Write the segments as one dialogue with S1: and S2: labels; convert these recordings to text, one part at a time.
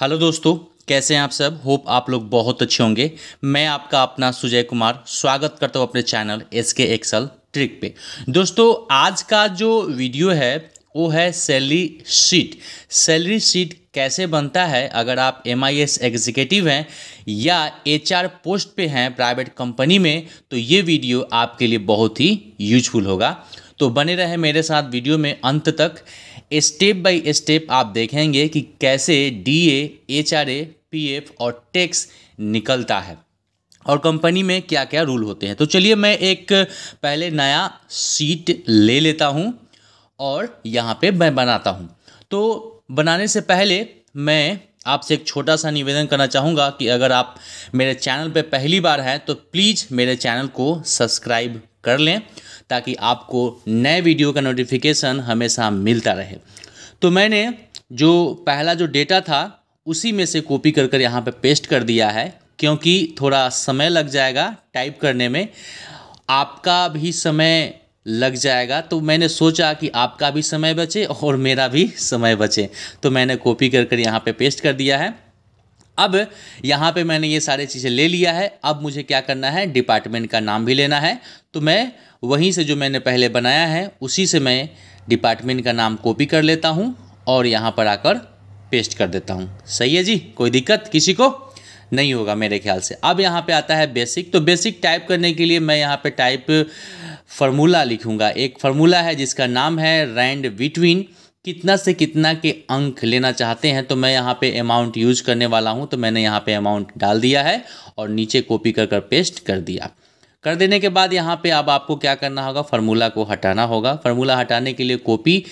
S1: hello दोस्तों कैसे हैं आप सब होप आप लोग बहुत अच्छे होंगे मैं आपका अपना सुजय कुमार स्वागत करता हूँ अपने channel S K Excel trick पे दोस्तों आज का जो वीडियो है वो है सैलरी शीट सैलरी शीट कैसे बनता है अगर आप एम आई एस एग्जीक्यूटिव हैं या एच आर पोस्ट पे हैं प्राइवेट कंपनी में तो ये वीडियो आपके लिए बहुत ही यूजफुल होगा तो बने रहे मेरे साथ वीडियो में अंत तक स्टेप बाय स्टेप आप देखेंगे कि कैसे डीए एचआरए पीएफ और टैक्स निकलता है और कंपनी में क्या क्या रूल होते हैं तो चलिए मैं एक पहले नया सीट ले लेता हूँ और यहाँ पे मैं बनाता हूँ तो बनाने से पहले मैं आपसे एक छोटा सा निवेदन करना चाहूँगा कि अगर आप मेरे चैनल पर पहली बार हैं तो प्लीज़ मेरे चैनल को सब्सक्राइब कर लें ताकि आपको नए वीडियो का नोटिफिकेशन हमेशा मिलता रहे तो मैंने जो पहला जो डेटा था उसी में से कॉपी कर कर यहाँ पे पेस्ट कर दिया है क्योंकि थोड़ा समय लग जाएगा टाइप करने में आपका भी समय लग जाएगा तो मैंने सोचा कि आपका भी समय बचे और मेरा भी समय बचे तो मैंने कॉपी कर कर यहाँ पे पेस्ट कर दिया है अब यहाँ पे मैंने ये सारे चीज़ें ले लिया है अब मुझे क्या करना है डिपार्टमेंट का नाम भी लेना है तो मैं वहीं से जो मैंने पहले बनाया है उसी से मैं डिपार्टमेंट का नाम कॉपी कर लेता हूँ और यहाँ पर आकर पेस्ट कर देता हूँ सही है जी कोई दिक्कत किसी को नहीं होगा मेरे ख्याल से अब यहाँ पे आता है बेसिक तो बेसिक टाइप करने के लिए मैं यहाँ पे टाइप फार्मूला लिखूँगा एक फार्मूला है जिसका नाम है रैंड बिटवीन कितना से कितना के अंक लेना चाहते हैं तो मैं यहाँ पे अमाउंट यूज करने वाला हूँ तो मैंने यहाँ पे अमाउंट डाल दिया है और नीचे कॉपी कर कर पेस्ट कर दिया कर देने के बाद यहाँ पे अब आपको क्या करना होगा फार्मूला को हटाना होगा फार्मूला हटाने के लिए कॉपी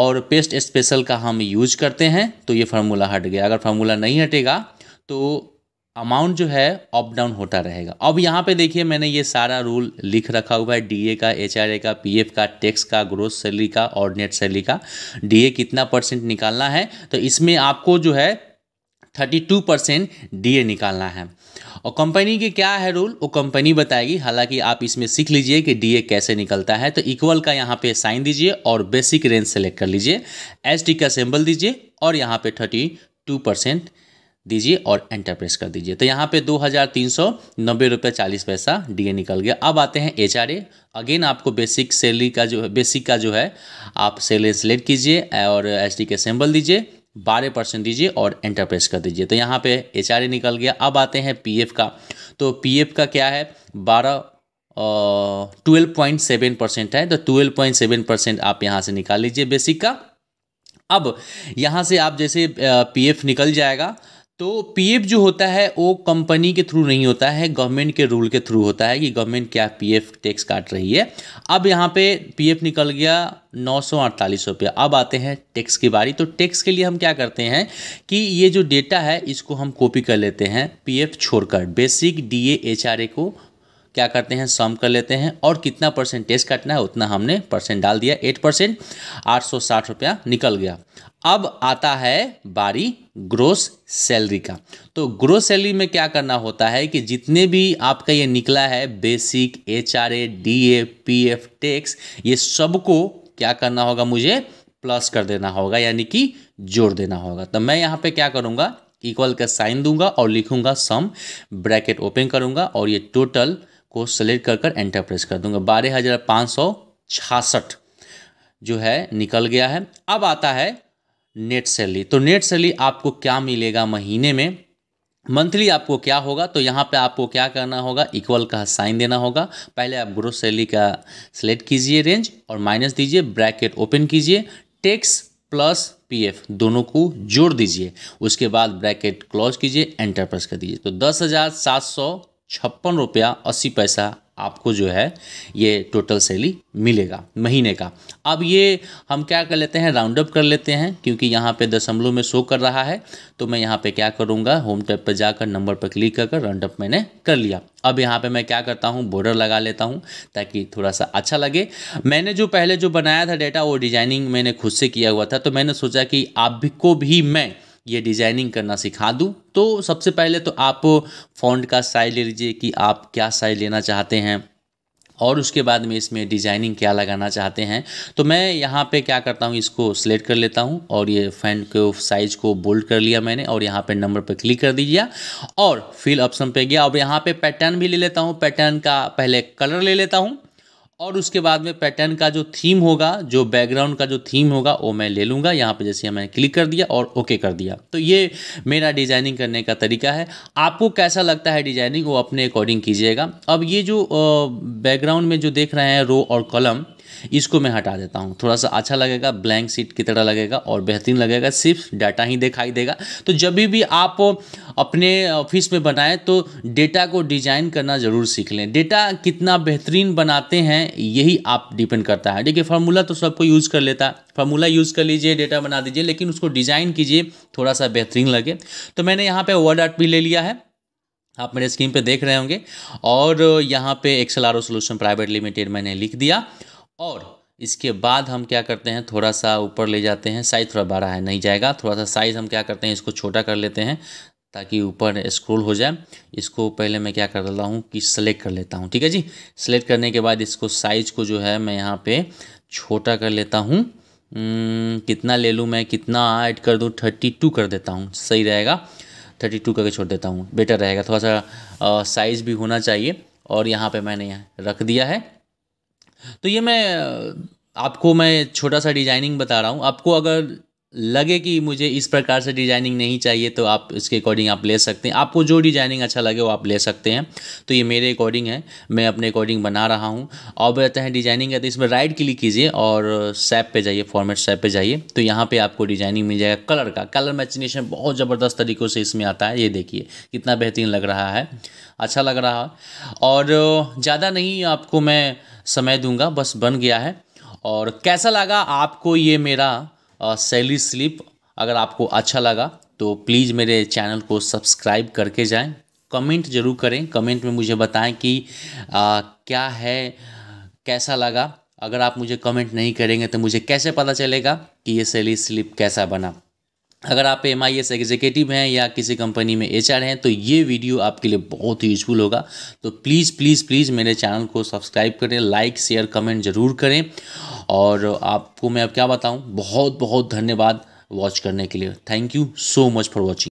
S1: और पेस्ट स्पेशल का हम यूज करते हैं तो ये फार्मूला हट गया अगर फार्मूला नहीं हटेगा तो अमाउंट जो है अप डाउन होता रहेगा अब यहाँ पे देखिए मैंने ये सारा रूल लिख रखा हुआ है डीए का एचआरए का पीएफ का टैक्स का ग्रोथ सैलरी का और नेट सैलरी का डीए कितना परसेंट निकालना है तो इसमें आपको जो है थर्टी टू परसेंट डी निकालना है और कंपनी के क्या है रूल वो कंपनी बताएगी हालांकि आप इसमें सीख लीजिए कि डीए कैसे निकलता है तो इक्वल का यहाँ पे साइन दीजिए और बेसिक रेंज सेलेक्ट कर लीजिए एस टी का सिंबल दीजिए और यहाँ पे थर्टी टू परसेंट दीजिए और एंटर प्रेस कर दीजिए तो यहाँ पे दो हज़ार तीन सौ नब्बे रुपये चालीस पैसा डी निकल गया अब आते हैं एच आर ए अगेन आपको बेसिक सैलरी का जो है बेसिक का जो है आप सैलरी सेलेक्ट कीजिए और एच डी के सैम्बल दीजिए बारह परसेंट दीजिए और एंटर प्रेस कर दीजिए तो यहाँ पे एच आर ए निकल गया अब आते हैं पी एफ का तो पी एफ का क्या है बारह ट्वेल्व पॉइंट सेवन परसेंट है तो ट्वेल्व पॉइंट सेवन परसेंट आप यहाँ से निकाल लीजिए बेसिक का अब यहाँ से आप जैसे पी एफ निकल जाएगा तो पीएफ जो होता है वो कंपनी के थ्रू नहीं होता है गवर्नमेंट के रूल के थ्रू होता है कि गवर्नमेंट क्या पीएफ टैक्स काट रही है अब यहाँ पे पीएफ निकल गया नौ सौ अड़तालीस अब आते हैं टैक्स की बारी तो टैक्स के लिए हम क्या करते हैं कि ये जो डेटा है इसको हम कॉपी कर लेते हैं पीएफ छोड़कर बेसिक डीए ए को क्या करते हैं सम कर लेते हैं और कितना परसेंटेज काटना है उतना हमने परसेंट डाल दिया एट परसेंट आठ सौ साठ रुपया निकल गया अब आता है बारी ग्रोस सैलरी का तो ग्रोस सैलरी में क्या करना होता है कि जितने भी आपका ये निकला है basic H R A D A P F tax ये सबको क्या करना होगा मुझे प्लस कर देना होगा यानी कि जोड़ देना होगा तो मैं यहाँ पे क्या करूँगा इक्वल का साइन दूंगा और लिखूंगा सम ब्रैकेट ओपन करूंगा और ये टोटल को सेलेक्ट कर कर एंटर प्रेस कर दूंगा बारह हज़ार पाँच सौ छियासठ जो है निकल गया है अब आता है नेट सैलरी तो नेट सैलरी आपको क्या मिलेगा महीने में मंथली आपको क्या होगा तो यहाँ पे आपको क्या करना होगा इक्वल का साइन देना होगा पहले आप ग्रोथ सैलरी का सिलेक्ट कीजिए रेंज और माइनस दीजिए ब्रैकेट ओपन कीजिए टैक्स प्लस पीएफ दोनों को जोड़ दीजिए उसके बाद ब्रैकेट क्लोज कीजिए एंटर प्रेस कर दीजिए तो दस हज़ार सात सौ छप्पन रुपया अस्सी पैसा आपको जो है ये टोटल सैली मिलेगा महीने का अब ये हम क्या कर लेते हैं राउंड अप कर लेते हैं क्योंकि यहाँ पे दशमलव में शो कर रहा है तो मैं यहाँ पे क्या करूँगा होम टैब पर जाकर नंबर पर क्लिक कर कर राउंड अप मैंने कर लिया अब यहाँ पे मैं क्या करता हूँ बॉर्डर लगा लेता हूँ ताकि थोड़ा सा अच्छा लगे मैंने जो पहले जो बनाया था डेटा वो डिजाइनिंग मैंने खुद से किया हुआ था तो मैंने सोचा कि आप भी को भी मैं ये डिज़ाइनिंग करना सिखा दूँ तो सबसे पहले तो आप फ़ॉन्ट का साइज ले लीजिए कि आप क्या साइज लेना चाहते हैं और उसके बाद में इसमें डिज़ाइनिंग क्या लगाना चाहते हैं तो मैं यहाँ पे क्या करता हूँ इसको सिलेक्ट कर लेता हूँ और ये फैन के साइज को बोल्ड कर लिया मैंने और यहाँ पे नंबर पर क्लिक कर दीजिए और फिल ऑप्शन पे गया और यहाँ पे पैटर्न भी ले लेता हूँ पैटर्न का पहले कलर ले लेता हूँ और उसके बाद में पैटर्न का जो थीम होगा जो बैकग्राउंड का जो थीम होगा वो मैं ले लूँगा यहाँ पे जैसे मैंने क्लिक कर दिया और ओके कर दिया तो ये मेरा डिज़ाइनिंग करने का तरीका है आपको कैसा लगता है डिज़ाइनिंग वो अपने अकॉर्डिंग कीजिएगा अब ये जो बैकग्राउंड में जो देख रहे हैं रो और कलम इसको मैं हटा देता हूँ थोड़ा सा अच्छा लगेगा ब्लैंक सीट की तरह लगेगा और बेहतरीन लगेगा सिर्फ डाटा ही दिखाई देगा तो जब भी आप अपने ऑफिस में बनाएं तो डेटा को डिजाइन करना ज़रूर सीख लें डेटा कितना बेहतरीन बनाते हैं यही आप डिपेंड करता है देखिए फार्मूला तो सबको यूज़ कर लेता है फार्मूला यूज़ कर लीजिए डेटा बना दीजिए लेकिन उसको डिज़ाइन कीजिए थोड़ा सा बेहतरीन लगे तो मैंने यहाँ पे वर्ड आर्ट भी ले लिया है आप मेरे स्क्रीन पे देख रहे होंगे और यहाँ पे Excel R O solution private limited मैंने लिख दिया और इसके बाद हम क्या करते हैं थोड़ा सा ऊपर ले जाते हैं साइज़ थोड़ा बड़ा है नहीं जाएगा थोड़ा सा साइज़ हम क्या करते हैं इसको छोटा कर लेते हैं ताकि ऊपर स्क्रोल हो जाए इसको पहले मैं क्या कर रहा हूँ कि सेलेक्ट कर लेता हूँ ठीक है जी सेलेक्ट करने के बाद इसको साइज़ को जो है मैं यहाँ पे छोटा कर लेता हूँ हम्म, कितना ले लूँ मैं कितना ऐड कर दूँ थर्टी टू कर देता हूँ सही रहेगा थर्टी टू करके छोड़ देता हूँ बेटर रहेगा थोड़ा सा साइज़ भी होना चाहिए और यहाँ पर मैंने रख दिया है तो ये मैं आपको मैं छोटा सा डिजाइनिंग बता रहा हूँ आपको अगर लगे कि मुझे इस प्रकार से डिज़ाइनिंग नहीं चाहिए तो आप इसके अकॉर्डिंग आप ले सकते हैं आपको जो डिज़ाइनिंग अच्छा लगे वो आप ले सकते हैं तो ये मेरे अकॉर्डिंग है मैं अपने अकॉर्डिंग बना रहा हूँ और रहता हैं डिज़ाइनिंग है तो इसमें राइट क्लिक कीजिए और सैप पे जाइए फॉर्मेट सैप पे जाइए तो यहाँ पर आपको डिज़ाइनिंग मिल जाएगा कलर का कलर मैचिनेशन बहुत ज़बरदस्त तरीक़ों से इसमें आता है ये देखिए कितना बेहतरीन लग रहा है अच्छा लग रहा और ज़्यादा नहीं आपको मैं समय दूँगा बस बन गया है और कैसा लगा आपको ये मेरा सैली स्लिप अगर आपको अच्छा लगा तो प्लीज़ मेरे चैनल को सब्सक्राइब करके जाएं कमेंट जरूर करें कमेंट में मुझे बताएं कि आ, क्या है कैसा लगा अगर आप मुझे कमेंट नहीं करेंगे तो मुझे कैसे पता चलेगा कि ये सैली स्लिप कैसा बना अगर आप एम आई एस एग्जीक्यूटिव हैं या किसी कंपनी में एच आर हैं तो ये वीडियो आपके लिए बहुत ही यूजफुल होगा तो प्लीज़ प्लीज़ प्लीज़ मेरे चैनल को सब्सक्राइब करें लाइक शेयर कमेंट ज़रूर करें और आपको मैं अब क्या बताऊँ बहुत बहुत धन्यवाद वॉच करने के लिए thank you so much for watching